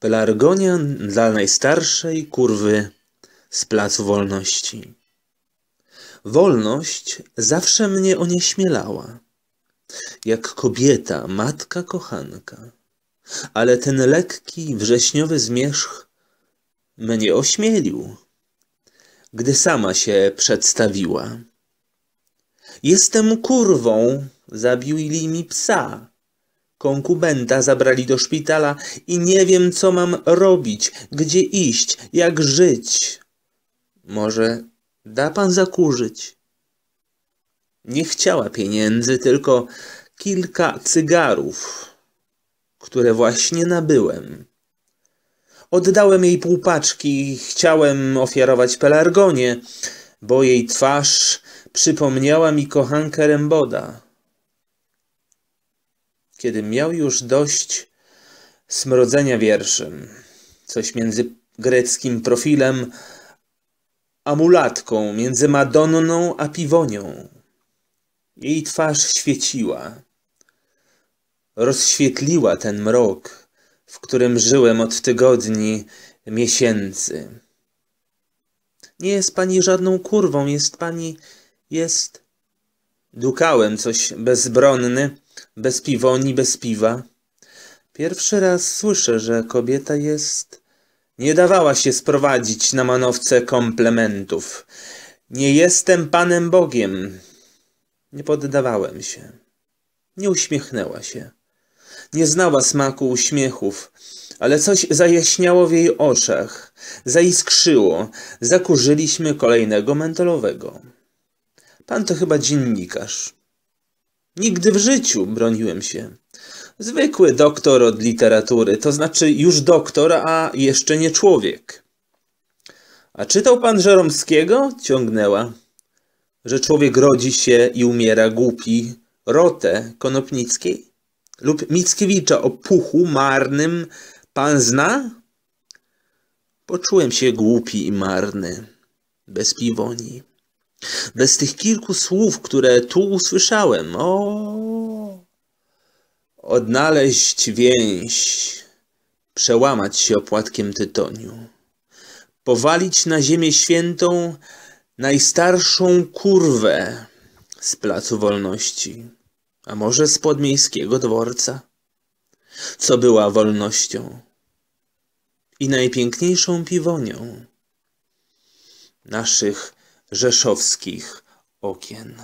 Pelargonia dla najstarszej kurwy z Placu Wolności. Wolność zawsze mnie onieśmielała, jak kobieta, matka, kochanka. Ale ten lekki, wrześniowy zmierzch mnie ośmielił, gdy sama się przedstawiła. Jestem kurwą, zabili mi psa. Konkubenta zabrali do szpitala i nie wiem, co mam robić, gdzie iść, jak żyć. Może da pan zakurzyć? Nie chciała pieniędzy, tylko kilka cygarów, które właśnie nabyłem. Oddałem jej pół paczki, chciałem ofiarować pelargonie, bo jej twarz przypomniała mi kochankę Remboda kiedy miał już dość smrodzenia wierszem, coś między greckim profilem a mulatką, między Madonną a Piwonią. Jej twarz świeciła, rozświetliła ten mrok, w którym żyłem od tygodni, miesięcy. Nie jest pani żadną kurwą, jest pani... jest... Dukałem coś bezbronny, bez piwoni, bez piwa. Pierwszy raz słyszę, że kobieta jest... Nie dawała się sprowadzić na manowce komplementów. Nie jestem Panem Bogiem. Nie poddawałem się. Nie uśmiechnęła się. Nie znała smaku uśmiechów, ale coś zajaśniało w jej oczach. Zaiskrzyło. Zakurzyliśmy kolejnego mentolowego. Pan to chyba dziennikarz. Nigdy w życiu broniłem się. Zwykły doktor od literatury, to znaczy już doktor, a jeszcze nie człowiek. A czytał pan Żeromskiego? Ciągnęła. Że człowiek rodzi się i umiera głupi. Rotę Konopnickiej? Lub Mickiewicza o puchu marnym pan zna? Poczułem się głupi i marny, bez piwoni. Bez tych kilku słów, które tu usłyszałem, o, odnaleźć więź, przełamać się opłatkiem tytoniu, powalić na ziemię świętą najstarszą kurwę z Placu Wolności, a może z podmiejskiego dworca, co była wolnością i najpiękniejszą piwonią naszych rzeszowskich okien.